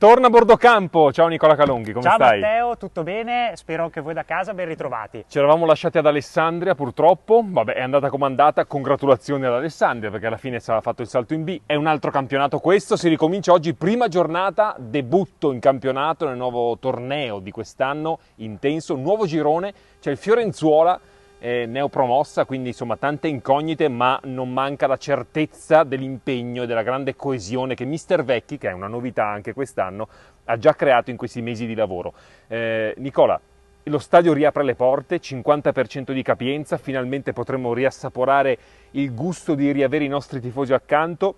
Torna a bordo campo, ciao Nicola Calonghi, come ciao stai? Ciao Matteo, tutto bene? Spero che voi da casa ben ritrovati. Ci eravamo lasciati ad Alessandria purtroppo, vabbè è andata come andata, congratulazioni ad Alessandria perché alla fine si era fatto il salto in B, è un altro campionato questo, si ricomincia oggi prima giornata, debutto in campionato nel nuovo torneo di quest'anno, intenso, nuovo girone, c'è il Fiorenzuola eh, neopromossa, quindi insomma tante incognite, ma non manca la certezza dell'impegno e della grande coesione che Mister Vecchi, che è una novità anche quest'anno, ha già creato in questi mesi di lavoro. Eh, Nicola, lo stadio riapre le porte, 50% di capienza, finalmente potremo riassaporare il gusto di riavere i nostri tifosi accanto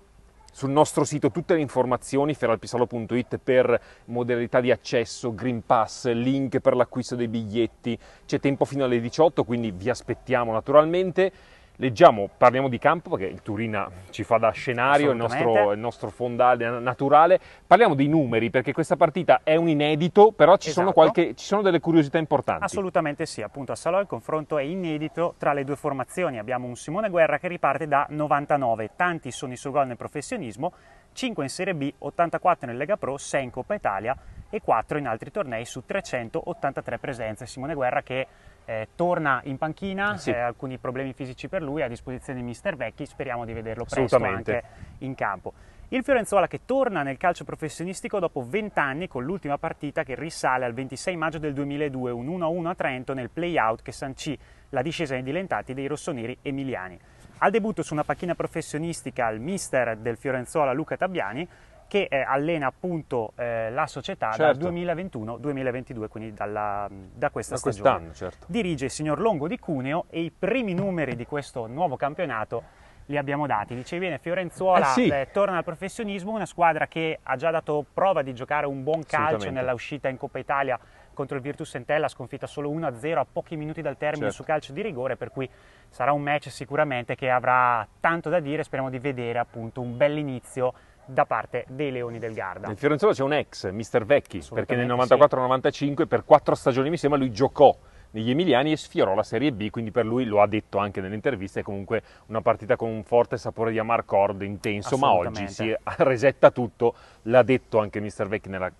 sul nostro sito tutte le informazioni feralpisalo.it per modalità di accesso, Green Pass, link per l'acquisto dei biglietti. C'è tempo fino alle 18, quindi vi aspettiamo naturalmente. Leggiamo, parliamo di campo perché il Turina ci fa da scenario, il nostro, il nostro, fondale naturale. Parliamo di numeri perché questa partita è un inedito, però ci, esatto. sono, qualche, ci sono, delle curiosità importanti. Assolutamente sì, appunto a Salò il confronto è inedito tra le due formazioni. Abbiamo un Simone Guerra che riparte da 99, tanti sono i suoi gol nel professionismo, 5 in Serie B, 84 nel Lega Pro, 6 in Coppa Italia e 4 in altri tornei su 383 presenze. Simone Guerra che eh, torna in panchina, sì. eh, alcuni problemi fisici per lui, a disposizione di mister Vecchi, speriamo di vederlo presto anche in campo. Il Fiorenzuola che torna nel calcio professionistico dopo 20 anni con l'ultima partita che risale al 26 maggio del 2002, un 1-1 a Trento nel play-out che sancì la discesa ai dilentati dei rossoneri emiliani. Al debutto su una panchina professionistica il mister del Fiorenzuola Luca Tabbiani che eh, allena appunto eh, la società certo. dal 2021-2022, quindi dalla, da questa da stagione. Certo. Dirige il signor Longo di Cuneo e i primi numeri di questo nuovo campionato li abbiamo dati. Dice bene, Fiorenzuola eh sì. eh, torna al professionismo, una squadra che ha già dato prova di giocare un buon calcio nella uscita in Coppa Italia contro il Virtus Entella, sconfitta solo 1-0 a pochi minuti dal termine certo. su calcio di rigore, per cui sarà un match sicuramente che avrà tanto da dire, speriamo di vedere appunto un bell'inizio da parte dei Leoni del Garda. Nel Fiorenzuola c'è un ex, mister Vecchi, perché nel 94-95 sì. per quattro stagioni mi sembra lui giocò negli Emiliani e sfiorò la Serie B, quindi per lui, lo ha detto anche nelle interviste, è comunque una partita con un forte sapore di amarcord, intenso, ma oggi si resetta tutto, l'ha detto anche Mr. Vecchi nella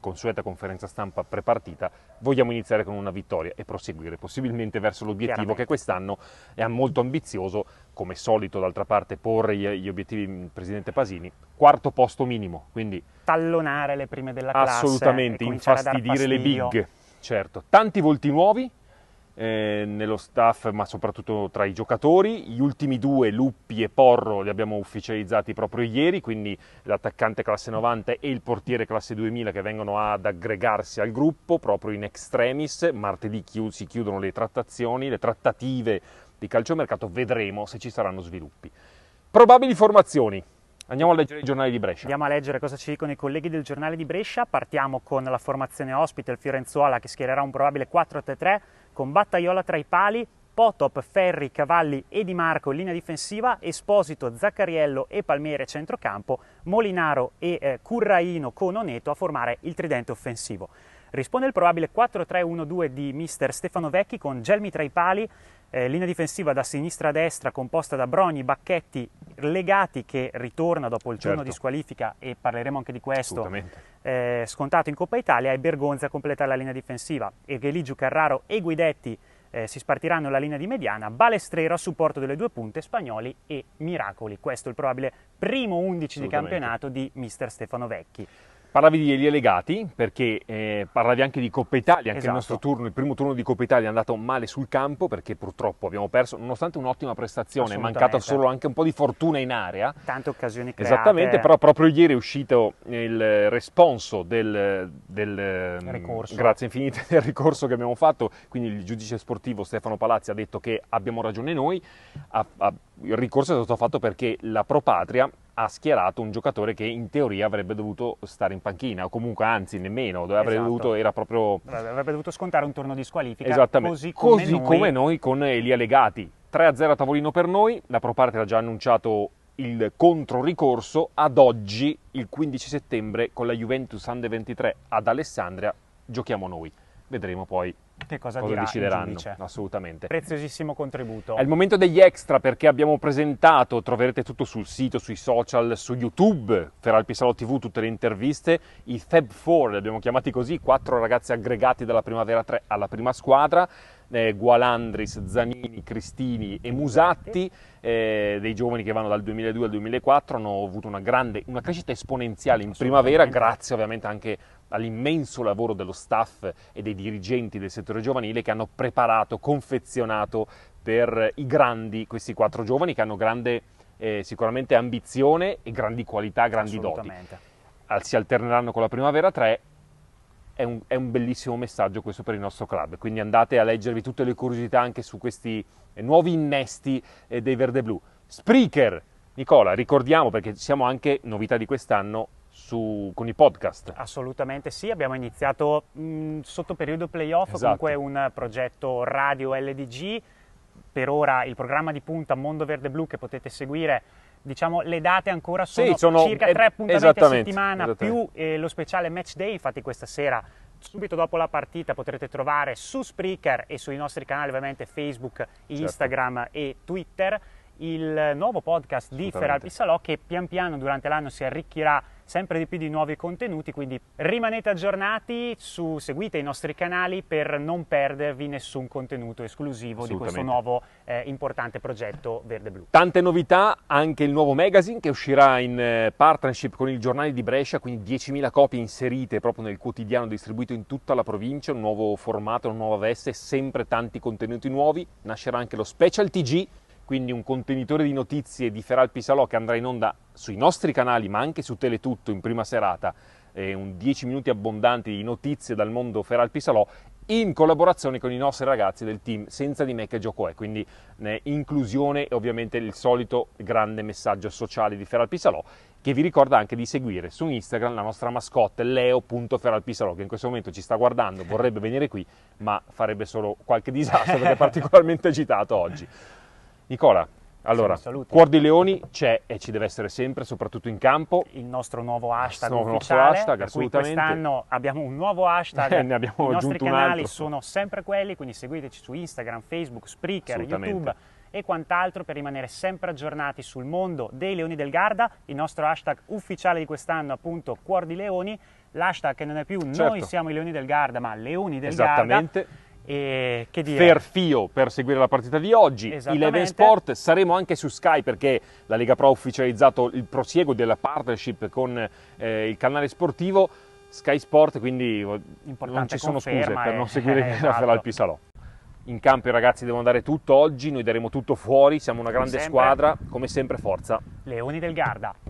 consueta conferenza stampa prepartita, vogliamo iniziare con una vittoria e proseguire possibilmente verso l'obiettivo che quest'anno è molto ambizioso, come solito d'altra parte porre gli, obiettivi il Presidente Pasini, quarto posto minimo, quindi... Tallonare le prime della classe. Assolutamente, eh, infastidire le big certo, tanti volti nuovi eh, nello staff, ma soprattutto tra i giocatori. Gli ultimi due, Luppi e Porro, li abbiamo ufficializzati proprio ieri, quindi l'attaccante classe 90 e il portiere classe 2000 che vengono ad aggregarsi al gruppo proprio in extremis. Martedì chi- si chiudono le trattazioni, le trattative di calciomercato, vedremo se ci saranno sviluppi. Probabili formazioni. Andiamo a leggere i giornali di Brescia. Andiamo a leggere cosa ci dicono i colleghi del giornale di Brescia. Partiamo con la formazione ospite, il Fiorenzuola che schiererà un probabile 4-3-3 con Battaiola tra i pali, Potop, Ferri, Cavalli e Di Marco in linea difensiva, Esposito, Zaccariello e Palmiere centrocampo, Molinaro e eh, Curraino con Oneto a formare il tridente offensivo. Risponde il probabile 4-3-1-2 di mister Stefano Vecchi con Gelmi tra i pali, eh, linea difensiva da sinistra a destra composta da Brogni, Bacchetti, Legati che ritorna dopo il certo. di squalifica e parleremo anche di questo eh, scontato in Coppa Italia e Bergonza a completare la linea difensiva e Geligiu Carraro e Guidetti eh, si spartiranno la linea di mediana, Balestrero a supporto delle due punte, Spagnoli e Miracoli questo è il probabile primo 11 di campionato di mister Stefano Vecchi Parlavi di Elia Legati perché eh, parlavi anche di Coppa Italia, anche esatto. il nostro esatto. turno, il primo turno di Coppa Italia è andato male sul campo perché purtroppo abbiamo perso, nonostante un'ottima prestazione, è mancata solo anche un po' di fortuna in area. Tante occasioni create. Esattamente, però proprio ieri è uscito il responso del, del mm, ricorso. Grazie infinite del ricorso che abbiamo fatto, quindi il giudice sportivo Stefano Palazzi ha detto che abbiamo ragione noi, ha, ha, il ricorso è stato fatto perché la Pro Patria ha schierato un giocatore che in teoria avrebbe dovuto stare in panchina, o comunque anzi nemmeno, avrebbe, esatto. dovuto, proprio... avrebbe dovuto, scontare un turno di squalifica, Esattamente. così, come, così noi... come noi con Elia Legati. 3-0 a tavolino per noi, la Proparte ha già annunciato il controricorso, ad oggi, il 15 settembre, con la Juventus Under 23 ad Alessandria, giochiamo noi. Vedremo poi che cosa, cosa decideranno. Assolutamente. Preziosissimo contributo. È il momento degli extra perché abbiamo presentato, troverete tutto sul sito, sui social, su YouTube, Feral Pisalo TV, tutte le interviste, i Fab Four, li abbiamo chiamati così, quattro ragazzi aggregati dalla Primavera 3 alla prima squadra. Eh, Gualandris, Zanini, Cristini e Musatti, eh, dei giovani che vanno dal 2002 al 2004, hanno avuto una grande, una crescita esponenziale in primavera, grazie ovviamente anche all'immenso lavoro dello staff e dei dirigenti del settore giovanile che hanno preparato, confezionato per i grandi questi quattro giovani che hanno grande eh, sicuramente ambizione e grandi qualità, grandi doti. Al, si alterneranno con la Primavera 3 è un, è un, bellissimo messaggio questo per il nostro club. Quindi andate a leggervi tutte le curiosità anche su questi eh, nuovi innesti eh, dei verde blu. Spreaker, Nicola, ricordiamo perché siamo anche novità di quest'anno su, con i podcast. Assolutamente sì, abbiamo iniziato mh, mm, sotto periodo playoff esatto. comunque un progetto radio LDG, per ora il programma di punta Mondo Verde Blu che potete seguire diciamo le date ancora sono, sì, sono circa tre appuntamenti a settimana più eh, lo speciale match day infatti questa sera subito dopo la partita potrete trovare su Spreaker e sui nostri canali ovviamente Facebook, certo. Instagram e Twitter il nuovo podcast di Feral Pissalò che pian piano durante l'anno si arricchirà sempre di più di nuovi contenuti, quindi rimanete aggiornati, su, seguite i nostri canali per non perdervi nessun contenuto esclusivo di questo nuovo eh, importante progetto verde-blu. Tante novità, anche il nuovo magazine che uscirà in eh, partnership con il giornale di Brescia, quindi 10.000 copie inserite proprio nel quotidiano distribuito in tutta la provincia, un nuovo formato, una nuova veste, sempre tanti contenuti nuovi, nascerà anche lo special TG quindi un contenitore di notizie di Feralpi Salò che andrà in onda sui nostri canali ma anche su Teletutto in prima serata, eh, un 10 minuti abbondanti di notizie dal mondo Feralpi Salò in collaborazione con i nostri ragazzi del team Senza di me che gioco è, quindi eh, inclusione e ovviamente il solito grande messaggio sociale di Feralpisalò che vi ricorda anche di seguire su Instagram la nostra mascotte leo.feralpisalò che in questo momento ci sta guardando, vorrebbe venire qui ma farebbe solo qualche disastro perché è particolarmente agitato oggi. Nicola, allora, Cuor di Leoni c'è e ci deve essere sempre, soprattutto in campo. Il nostro nuovo hashtag il ufficiale, nostro hashtag, assolutamente. quest'anno abbiamo un nuovo hashtag, eh, ne abbiamo i nostri canali sono sempre quelli, quindi seguiteci su Instagram, Facebook, Spreaker, YouTube e quant'altro per rimanere sempre aggiornati sul mondo dei leoni del Garda. Il nostro hashtag ufficiale di quest'anno appunto Cuor di Leoni, l'hashtag che non è più certo. noi siamo i leoni del Garda, ma leoni del Esattamente. Garda. Esattamente e che dire? Fio per seguire la partita di oggi, Eleven Sport, saremo anche su Sky perché la Lega Pro ha ufficializzato il prosieguo della partnership con eh, il canale sportivo Sky Sport, quindi Importante non ci sono scuse per non eh. seguire eh, esatto. la Pisalò. In campo i ragazzi devono dare tutto oggi, noi daremo tutto fuori, siamo una grande sempre. squadra, come sempre forza. Leoni del Garda.